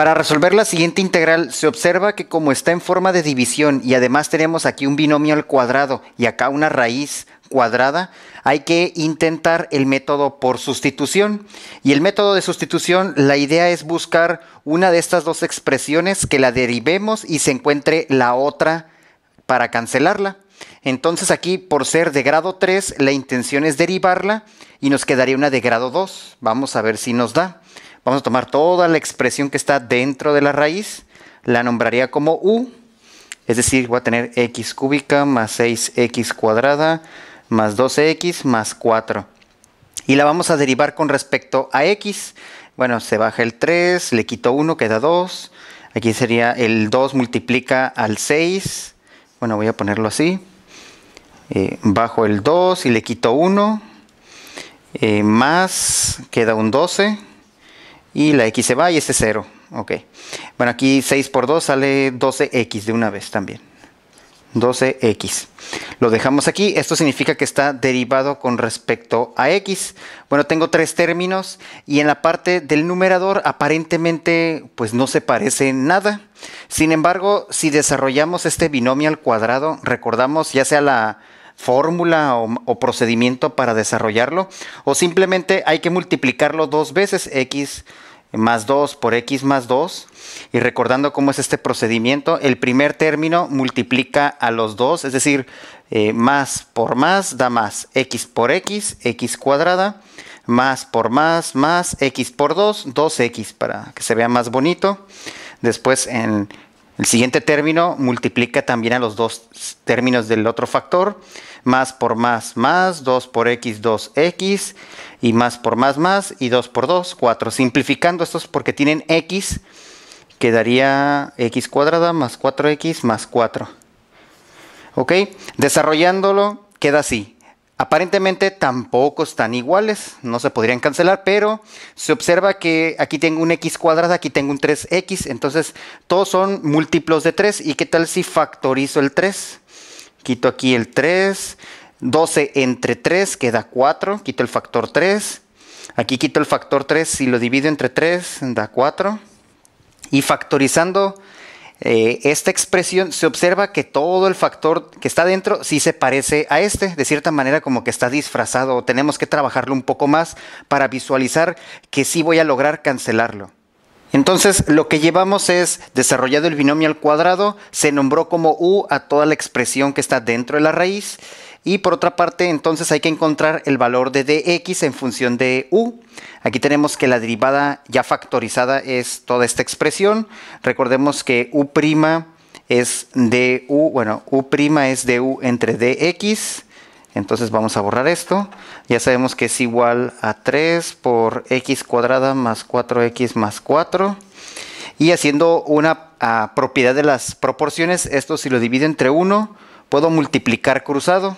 Para resolver la siguiente integral, se observa que como está en forma de división y además tenemos aquí un binomio al cuadrado y acá una raíz cuadrada, hay que intentar el método por sustitución. Y el método de sustitución, la idea es buscar una de estas dos expresiones que la derivemos y se encuentre la otra para cancelarla. Entonces aquí, por ser de grado 3, la intención es derivarla y nos quedaría una de grado 2. Vamos a ver si nos da. Vamos a tomar toda la expresión que está dentro de la raíz, la nombraría como u, es decir, voy a tener x cúbica más 6x cuadrada más 12x más 4. Y la vamos a derivar con respecto a x. Bueno, se baja el 3, le quito 1, queda 2. Aquí sería el 2 multiplica al 6. Bueno, voy a ponerlo así. Eh, bajo el 2 y le quito 1. Eh, más, queda un 12 y la x se va y este es 0. Ok. Bueno, aquí 6 por 2 sale 12x de una vez también. 12x. Lo dejamos aquí. Esto significa que está derivado con respecto a x. Bueno, tengo tres términos y en la parte del numerador aparentemente pues no se parece nada. Sin embargo, si desarrollamos este binomio al cuadrado, recordamos ya sea la fórmula o, procedimiento para desarrollarlo o simplemente hay que multiplicarlo dos veces x más 2 por x más 2 y recordando cómo es este procedimiento el primer término multiplica a los dos es decir eh, más por más da más x por x x cuadrada más por más más x por 2 2x para que se vea más bonito después en el siguiente término multiplica también a los dos términos del otro factor, más por más más, 2 por x, 2x, y más por más más, y 2 por 2, 4. Simplificando estos porque tienen x, quedaría x cuadrada más 4x más 4. ¿Ok? Desarrollándolo queda así. Aparentemente tampoco están iguales, no se podrían cancelar, pero se observa que aquí tengo un x cuadrada, aquí tengo un 3x, entonces todos son múltiplos de 3. ¿Y qué tal si factorizo el 3? Quito aquí el 3, 12 entre 3 queda 4, quito el factor 3, aquí quito el factor 3, si lo divido entre 3 da 4. Y factorizando eh, esta expresión se observa que todo el factor que está dentro sí se parece a este, de cierta manera como que está disfrazado, tenemos que trabajarlo un poco más para visualizar que sí voy a lograr cancelarlo. Entonces, lo que llevamos es, desarrollado el binomio al cuadrado, se nombró como u a toda la expresión que está dentro de la raíz y por otra parte, entonces hay que encontrar el valor de dx en función de u. Aquí tenemos que la derivada ya factorizada es toda esta expresión. Recordemos que u' es du, bueno, u' es du entre dx. Entonces vamos a borrar esto. Ya sabemos que es igual a 3 por x cuadrada más 4x más 4. Y haciendo una propiedad de las proporciones, esto si lo divido entre 1, puedo multiplicar cruzado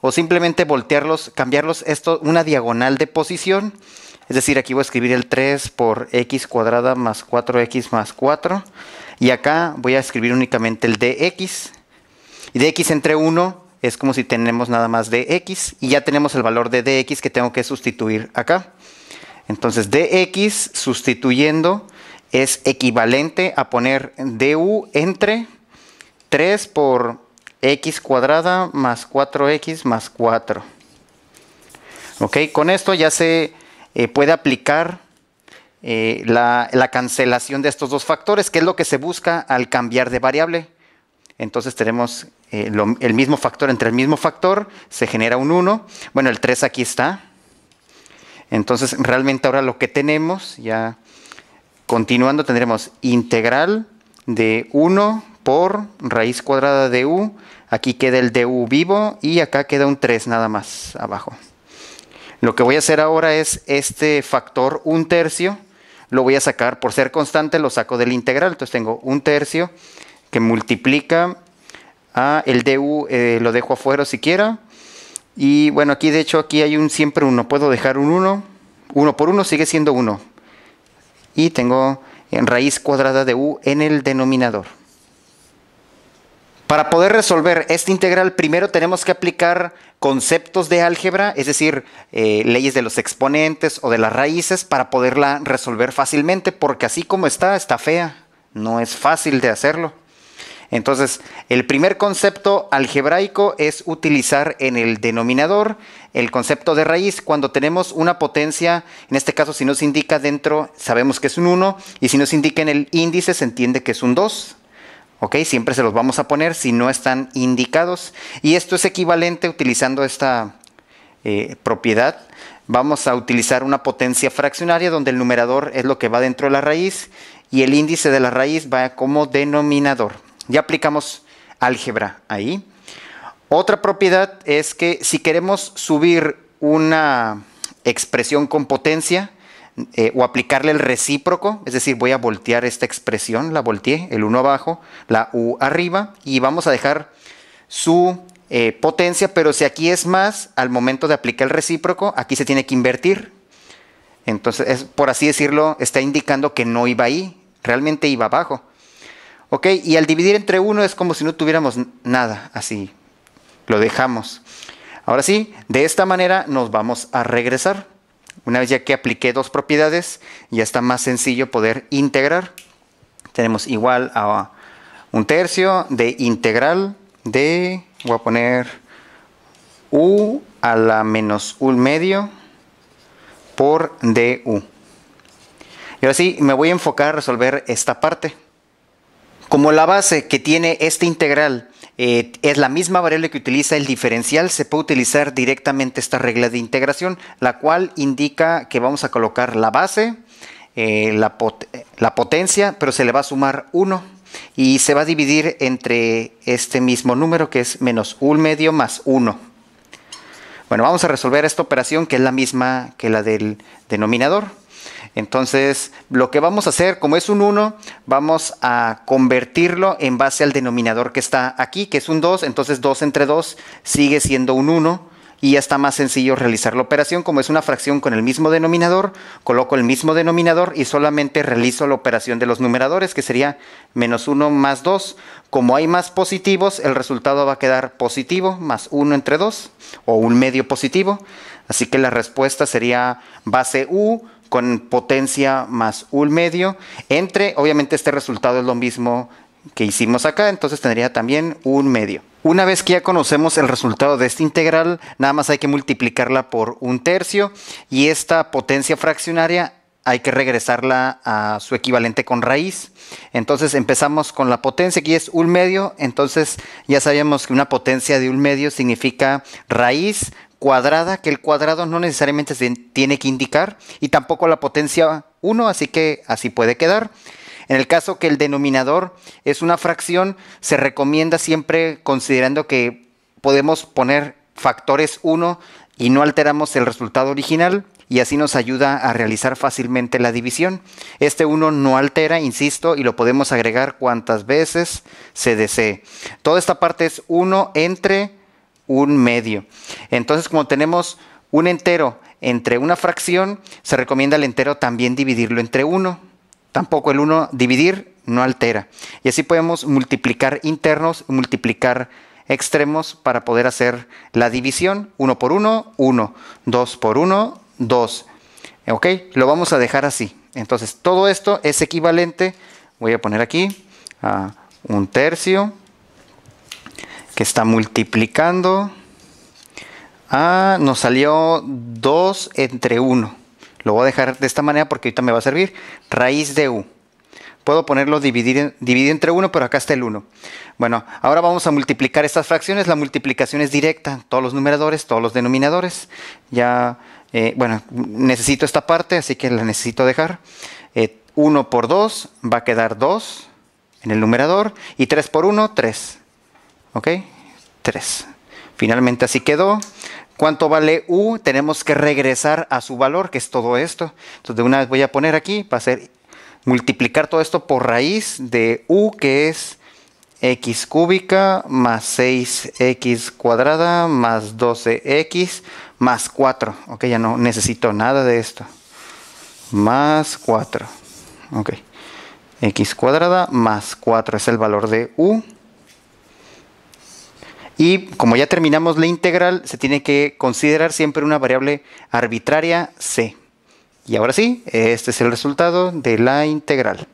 o simplemente voltearlos, cambiarlos esto una diagonal de posición. Es decir, aquí voy a escribir el 3 por x cuadrada más 4x más 4. Y acá voy a escribir únicamente el dx. Y dx entre 1 es como si tenemos nada más dx. Y ya tenemos el valor de dx que tengo que sustituir acá. Entonces dx sustituyendo es equivalente a poner du entre 3 por x cuadrada más 4x más 4. Ok, con esto ya se eh, puede aplicar eh, la, cancelación de estos dos factores, que es lo que se busca al cambiar de variable. Entonces tenemos eh, el mismo factor entre el mismo factor, se genera un 1. Bueno, el 3 aquí está. Entonces realmente ahora lo que tenemos, ya continuando, tendremos integral de 1 por raíz cuadrada de u. Aquí queda el du vivo y acá queda un 3 nada más abajo. Lo que voy a hacer ahora es este factor un tercio, lo voy a sacar, por ser constante lo saco del integral. Entonces tengo un tercio que multiplica a el du, eh, lo dejo afuera siquiera. Y bueno, aquí de hecho aquí hay un siempre 1, puedo dejar un 1, 1 por 1 sigue siendo 1. Y tengo en raíz cuadrada de u en el denominador. Para poder resolver esta integral, primero tenemos que aplicar conceptos de álgebra, es decir, eh, leyes de los exponentes o de las raíces, para poderla resolver fácilmente, porque así como está, está fea, no es fácil de hacerlo. Entonces, el primer concepto algebraico es utilizar en el denominador el concepto de raíz cuando tenemos una potencia, en este caso si nos indica dentro, sabemos que es un 1, y si nos indica en el índice, se entiende que es un 2. Siempre se los vamos a poner si no están indicados. Y esto es equivalente utilizando esta eh, propiedad. Vamos a utilizar una potencia fraccionaria donde el numerador es lo que va dentro de la raíz y el índice de la raíz va como denominador. Ya aplicamos álgebra ahí. Otra propiedad es que si queremos subir una expresión con potencia, eh, o aplicarle el recíproco, es decir, voy a voltear esta expresión, la volteé, el 1 abajo, la U arriba, y vamos a dejar su eh, potencia, pero si aquí es más, al momento de aplicar el recíproco, aquí se tiene que invertir. Entonces, por así decirlo, está indicando que no iba ahí, realmente iba abajo. Ok, y al dividir entre 1 es como si no tuviéramos nada, así lo dejamos. Ahora sí, de esta manera nos vamos a regresar. Una vez ya que apliqué dos propiedades, ya está más sencillo poder integrar. Tenemos igual a un tercio de integral de, voy a poner u a la menos un medio por du. Y ahora sí, me voy a enfocar a resolver esta parte. Como la base que tiene esta integral eh, es la misma variable que utiliza el diferencial, se puede utilizar directamente esta regla de integración, la cual indica que vamos a colocar la base, eh, la, la potencia, pero se le va a sumar 1 y se va a dividir entre este mismo número que es menos 1 medio más 1. Bueno, vamos a resolver esta operación que es la misma que la del denominador. Entonces, lo que vamos a hacer, como es un 1, vamos a convertirlo en base al denominador que está aquí, que es un 2, entonces 2 entre 2 sigue siendo un 1 y ya está más sencillo realizar la operación. Como es una fracción con el mismo denominador, coloco el mismo denominador y solamente realizo la operación de los numeradores, que sería menos 1 más 2. Como hay más positivos, el resultado va a quedar positivo, más 1 entre 2, o un medio positivo. Así que la respuesta sería base U con potencia más un medio, entre, obviamente este resultado es lo mismo que hicimos acá, entonces tendría también un medio. Una vez que ya conocemos el resultado de esta integral, nada más hay que multiplicarla por un tercio y esta potencia fraccionaria hay que regresarla a su equivalente con raíz. Entonces empezamos con la potencia, aquí es un medio, entonces ya sabemos que una potencia de un medio significa raíz cuadrada, que el cuadrado no necesariamente se tiene que indicar, y tampoco la potencia 1, así que así puede quedar. En el caso que el denominador es una fracción, se recomienda siempre considerando que podemos poner factores 1 y no alteramos el resultado original y así nos ayuda a realizar fácilmente la división. Este 1 no altera, insisto, y lo podemos agregar cuantas veces se desee. Toda esta parte es 1 entre un medio. Entonces, como tenemos un entero entre una fracción, se recomienda el entero también dividirlo entre 1. Tampoco el 1 dividir no altera. Y así podemos multiplicar internos, multiplicar extremos para poder hacer la división 1 por 1, 1, 2 por 1, 2. ¿Ok? Lo vamos a dejar así. Entonces todo esto es equivalente, voy a poner aquí, a un tercio que está multiplicando. Ah, nos salió 2 entre 1. Lo voy a dejar de esta manera porque ahorita me va a servir. Raíz de u. Puedo ponerlo dividido entre 1, pero acá está el 1. Bueno, ahora vamos a multiplicar estas fracciones. La multiplicación es directa. Todos los numeradores, todos los denominadores. Ya, eh, bueno, necesito esta parte, así que la necesito dejar. 1 eh, por 2 va a quedar 2 en el numerador. Y 3 por 1, 3. ¿Ok? 3. Finalmente así quedó. ¿Cuánto vale U? Tenemos que regresar a su valor, que es todo esto. Entonces, de una vez voy a poner aquí para ser multiplicar todo esto por raíz de U, que es x cúbica más 6x cuadrada más 12x más 4. Ok, ya no necesito nada de esto. Más 4. Ok. x cuadrada más 4 es el valor de U. Y como ya terminamos la integral, se tiene que considerar siempre una variable arbitraria c. Y ahora sí, este es el resultado de la integral.